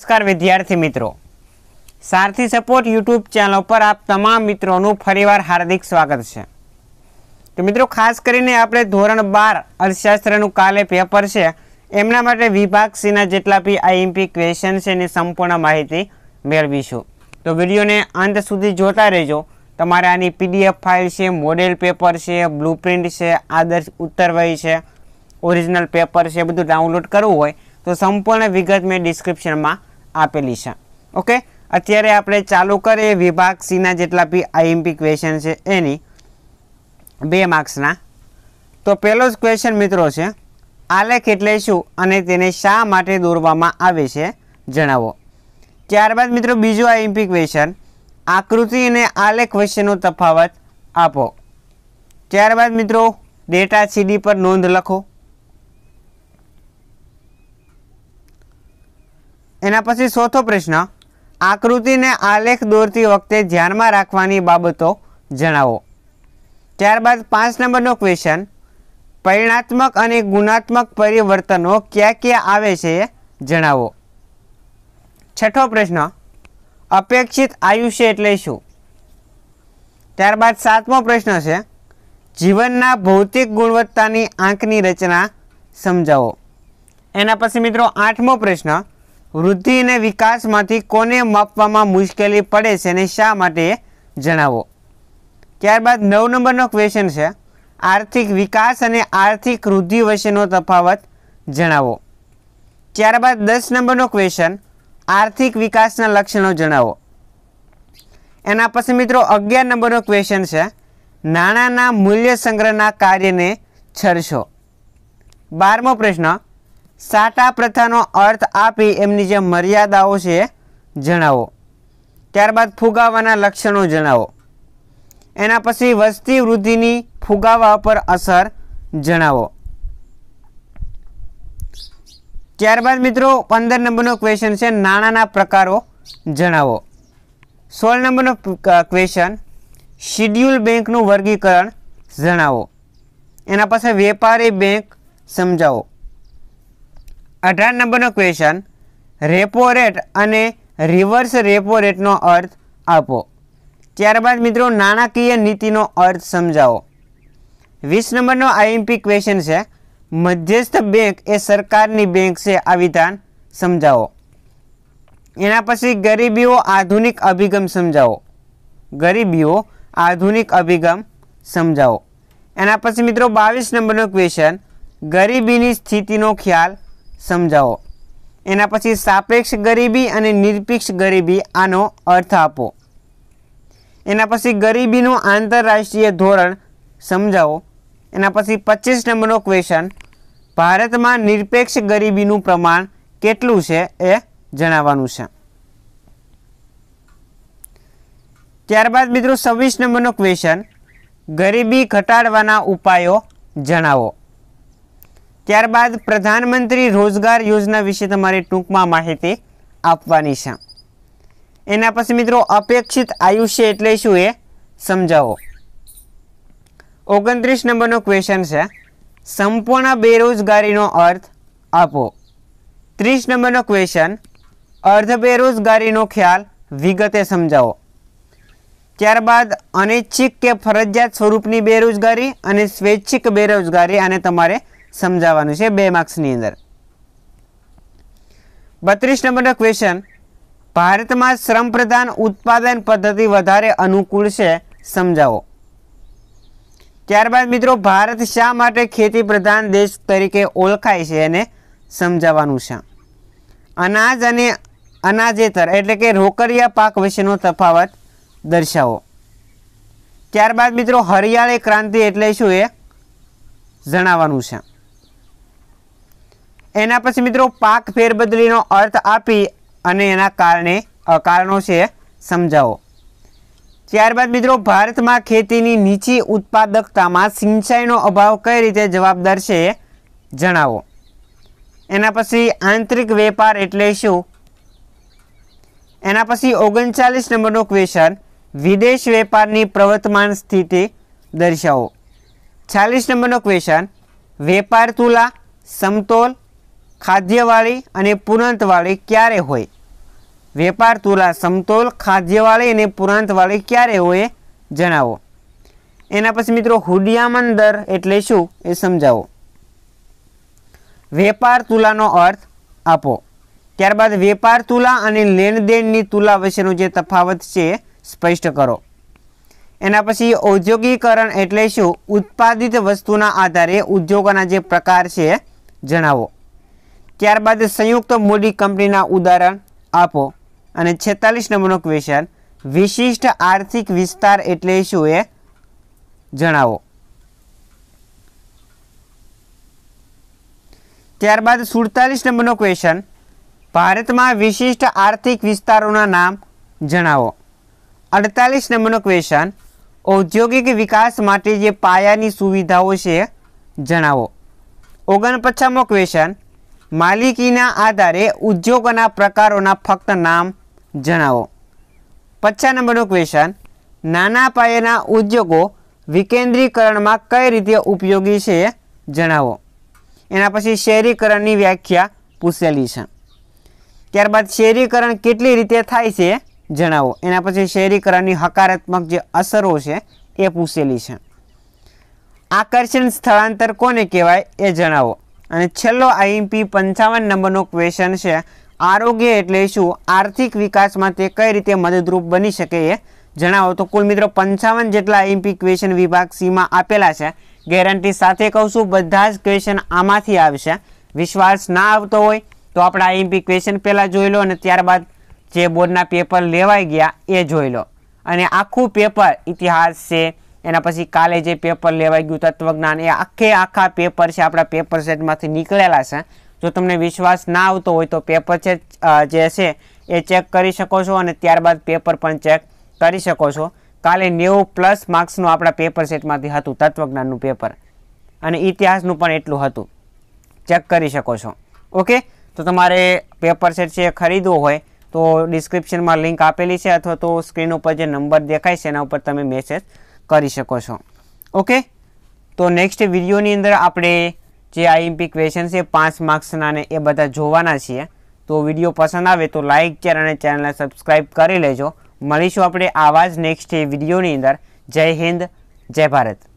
નમસ્કાર વિદ્યાર્થી મિત્રો સારથી સપોર્ટ યુટ્યુબ ચેનલ પર આપ તમામ મિત્રોનું ફરીવાર હાર્દિક સ્વાગત છે તો મિત્રો ખાસ કરીને આપણે ધોરણ બાર અર્થશાસ્ત્રનું કાલે પેપર છે એમના માટે વિભાગ સીના જેટલા બી આઈએમપી ક્વેશન છે એની સંપૂર્ણ માહિતી મેળવીશું તો વિડીયોને અંત સુધી જોતા રહેજો તમારે આની પીડીએફ ફાઇલ છે મોડેલ પેપર છે બ્લુપ્રિન્ટ છે આદર્શ ઉત્તરવય છે ઓરિજિનલ પેપર છે બધું ડાઉનલોડ કરવું હોય તો સંપૂર્ણ વિગત મેં ડિસ્ક્રિપ્શનમાં આપેલી છે ઓકે અત્યારે આપણે ચાલુ કરીએ વિભાગ સીના જેટલા બી આઈએમપી ક્વેશ્ચન છે એની બે માર્ક્સના તો પહેલો જ ક્વેશ્ચન મિત્રો છે આલેખ એટલે શું અને તેને શા માટે દોરવામાં આવે છે જણાવો ત્યારબાદ મિત્રો બીજો આઈએમપી ક્વેશ્ચન આકૃતિ અને આલેખ વચ્ચેનો તફાવત આપો ત્યારબાદ મિત્રો ડેટા સીડી પર નોંધ લખો એના પછી ચોથો પ્રશ્ન આકૃતિને આલેખ દોરતી વખતે ધ્યાનમાં રાખવાની બાબતો જણાવો ત્યારબાદ પાંચ નંબરનો ક્વેશ્ચન પરિણાત્મક અને ગુણાત્મક પરિવર્તનો ક્યાં ક્યાં આવે છે એ જણાવો છઠ્ઠો પ્રશ્ન અપેક્ષિત આયુષ્ય એટલે શું ત્યારબાદ સાતમો પ્રશ્ન છે જીવનના ભૌતિક ગુણવત્તાની આંખની રચના સમજાવો એના પછી મિત્રો આઠમો પ્રશ્ન વૃદ્ધિ અને વિકાસમાંથી કોને માપવામાં મુશ્કેલી પડે છે અને શા માટે જણાવો ત્યારબાદ નવ નંબરનો ક્વેશ્ચન છે આર્થિક વિકાસ અને આર્થિક વૃદ્ધિ વચ્ચેનો તફાવત જણાવો ત્યારબાદ દસ નંબરનો ક્વેશ્ચન આર્થિક વિકાસના લક્ષણો જણાવો એના પછી મિત્રો અગિયાર નંબરનો ક્વેશ્ચન છે નાણાંના મૂલ્ય સંગ્રહના કાર્યને છરશો બારમો પ્રશ્ન સાટા પ્રથાનો અર્થ આપી એમની જે મર્યાદાઓ છે જણાવો ત્યારબાદ ફુગાવાના લક્ષણો જણાવો એના પછી વસ્તી વૃદ્ધિની ફુગાવા પર અસર જણાવો ત્યારબાદ મિત્રો પંદર નંબરનો ક્વેશ્ચન છે નાણાંના પ્રકારો જણાવો સોળ નંબરનો ક્વેશ્ચન શિડ્યુલ બેંકનું વર્ગીકરણ જણાવો એના પાસે વેપારી બેંક સમજાવો અઢાર નંબરનો ક્વેશ્ચન રેપો રેટ અને રિવર્સ રેપો રેટનો અર્થ આપો ત્યારબાદ મિત્રો નાણાકીય નીતિનો અર્થ સમજાવો વીસ નંબરનો આઈએમપી ક્વેશ્ચન છે મધ્યસ્થ બેંક એ સરકારની બેંક છે આ વિધાન સમજાવો એના પછી ગરીબીઓ આધુનિક અભિગમ સમજાવો ગરીબીઓ આધુનિક અભિગમ સમજાવો એના પછી મિત્રો બાવીસ નંબરનો ક્વેશ્ચન ગરીબીની સ્થિતિનો ખ્યાલ સમજાવો એના પછી સાપેક્ષ ગરીબી અને નિરપેક્ષ ગરીબી આનો અર્થ આપો એના પછી ગરીબીનું આંતરરાષ્ટ્રીય ધોરણ સમજાવો એના પછી પચીસ નંબરનો ક્વેશ્ચન ભારતમાં નિરપેક્ષ ગરીબીનું પ્રમાણ કેટલું છે એ જણાવવાનું છે ત્યારબાદ મિત્રો છવ્વીસ નંબરનો ક્વેશ્ચન ગરીબી ઘટાડવાના ઉપાયો જણાવો ત્યારબાદ પ્રધાનમંત્રી રોજગાર યોજના વિશે તમારે ટૂંકમાં માહિતી આપવાની છે એના પછી મિત્રો અપેક્ષિત આયુષ્ય એટલે શું એ સમજાવો ઓગણત્રીસ નંબરનો ક્વેશ્ચન છે સંપૂર્ણ બેરોજગારીનો અર્થ આપો ત્રીસ નંબરનો ક્વેશ્ચન અર્ધ બેરોજગારીનો ખ્યાલ વિગતે સમજાવો ત્યારબાદ અનૈચ્છિક કે ફરજિયાત સ્વરૂપની બેરોજગારી અને સ્વૈચ્છિક બેરોજગારી આને તમારે સમજાવવાનું છે બે માર્ક્સની અંદર બત્રીસ નંબરનો ક્વેશ્ચન ભારતમાં શ્રમ પ્રધાન ઉત્પાદન પદ્ધતિ વધારે અનુકૂળ છે સમજાવો ત્યારબાદ મિત્રો ભારત શા માટે ખેતી પ્રધાન દેશ તરીકે ઓળખાય છે એને સમજાવવાનું છે અનાજ અને અનાજેતર એટલે કે રોકડિયા પાક વિશેનો તફાવત દર્શાવો ત્યારબાદ મિત્રો હરિયાળી ક્રાંતિ એટલે શું એ જણાવવાનું છે એના પછી મિત્રો પાક ફેરબદલીનો અર્થ આપી અને એના કારણે કારણો છે સમજાવો ત્યારબાદ મિત્રો ભારતમાં ખેતીની નીચી ઉત્પાદકતામાં સિંચાઈનો અભાવ કઈ રીતે જવાબદાર છે જણાવો એના પછી આંતરિક વેપાર એટલે શું એના પછી ઓગણચાલીસ નંબરનો ક્વેશ્ચન વિદેશ વેપારની પ્રવર્તમાન સ્થિતિ દર્શાવો ચાલીસ નંબરનો ક્વેશ્ચન વેપાર તુલા સમતોલ ખાદ્યવાળી અને પુરાંતવાળી ક્યારે હોય વેપાર તુલા સમતોલ ખાદ્યવાળી અને પુરાંતવાળી ક્યારે હોય જણાવો એના પછી મિત્રો હુડિયામણ દર એટલે શું એ સમજાવો વેપાર તુલાનો અર્થ આપો ત્યારબાદ વેપાર તુલા અને લેણદેણની તુલા વચ્ચેનો જે તફાવત છે સ્પષ્ટ કરો એના પછી ઔદ્યોગિકરણ એટલે શું ઉત્પાદિત વસ્તુના આધારે ઉદ્યોગોના જે પ્રકાર છે જણાવો ત્યારબાદ સંયુક્ત મૂડી કંપનીના ઉદાહરણ આપો અને છેતાલીસ નંબરનો ક્વેશ્ચન વિશિષ્ટ આર્થિક વિસ્તાર એટલે શું એ જણાવો ત્યારબાદ સુડતાલીસ નંબરનો ક્વેશ્ચન ભારતમાં વિશિષ્ટ આર્થિક વિસ્તારોના નામ જણાવો અડતાલીસ નંબરનો ક્વેશ્ચન ઔદ્યોગિક વિકાસ માટે જે પાયાની સુવિધાઓ છે જણાવો ઓગણપચાસમો ક્વેશ્ચન માલિકીના આધારે ઉદ્યોગોના પ્રકારોના ફક્ત નામ જણાવો પચાસ નંબરનું ક્વેશ્ચન નાના પાયાના ઉદ્યોગો વિકેન્દ્રીકરણમાં કઈ રીતે ઉપયોગી છે જણાવો એના પછી શહેરીકરણની વ્યાખ્યા પૂછેલી છે ત્યારબાદ શહેરીકરણ કેટલી રીતે થાય છે જણાવો એના પછી શહેરીકરણની હકારાત્મક જે અસરો છે એ પૂછેલી છે આકર્ષણ સ્થળાંતર કોને કહેવાય એ જણાવો અને છેલ્લો આઈએમપી પંચાવન નંબરનો ક્વેશ્ચન છે આરોગ્ય એટલે શું આર્થિક વિકાસમાં તે કઈ રીતે મદદરૂપ બની શકે એ જણાવો તો કુલ મિત્રો પંચાવન જેટલા આઈએમપી ક્વેશ્ચન વિભાગ સીમાં આપેલા છે ગેરંટી સાથે કહું છું બધા જ ક્વેશ્ચન આમાંથી આવશે વિશ્વાસ ના આવતો હોય તો આપણે આઈએમપી ક્વેશ્ચન પહેલાં જોઈ લો અને ત્યારબાદ જે બોર્ડના પેપર લેવાઈ ગયા એ જોઈ લો અને આખું પેપર ઇતિહાસ છે એના પછી કાલે જે પેપર લેવાઈ ગયું તત્વજ્ઞાન એ આખે આખા પેપર છે આપણા પેપર સેટમાંથી નીકળેલા છે જો તમને વિશ્વાસ ના આવતો હોય તો પેપર સેટ જે છે એ ચેક કરી શકો છો અને ત્યારબાદ પેપર પણ ચેક કરી શકો છો કાલે નેવું પ્લસ માર્ક્સનું આપણા પેપર સેટમાંથી હતું તત્વજ્ઞાનનું પેપર અને ઇતિહાસનું પણ એટલું હતું ચેક કરી શકો છો ઓકે તો તમારે પેપર સેટ છે એ ખરીદવું હોય તો ડિસ્ક્રિપ્શનમાં લિંક આપેલી છે અથવા તો સ્ક્રીન ઉપર જે નંબર દેખાય છે એના ઉપર તમે મેસેજ કરી શકો છો ઓકે તો નેક્સ્ટ વિડીયોની અંદર આપણે જે આઈએમપી ક્વેશ્ચન છે પાંચ માર્ક્સના ને એ બધા જોવાના છીએ તો વિડીયો પસંદ આવે તો લાઇક ચેર અને ચેનલને સબસ્ક્રાઈબ કરી લેજો મળીશું આપણે આવા જ નેક્સ્ટ વિડીયોની અંદર જય હિન્દ જય ભારત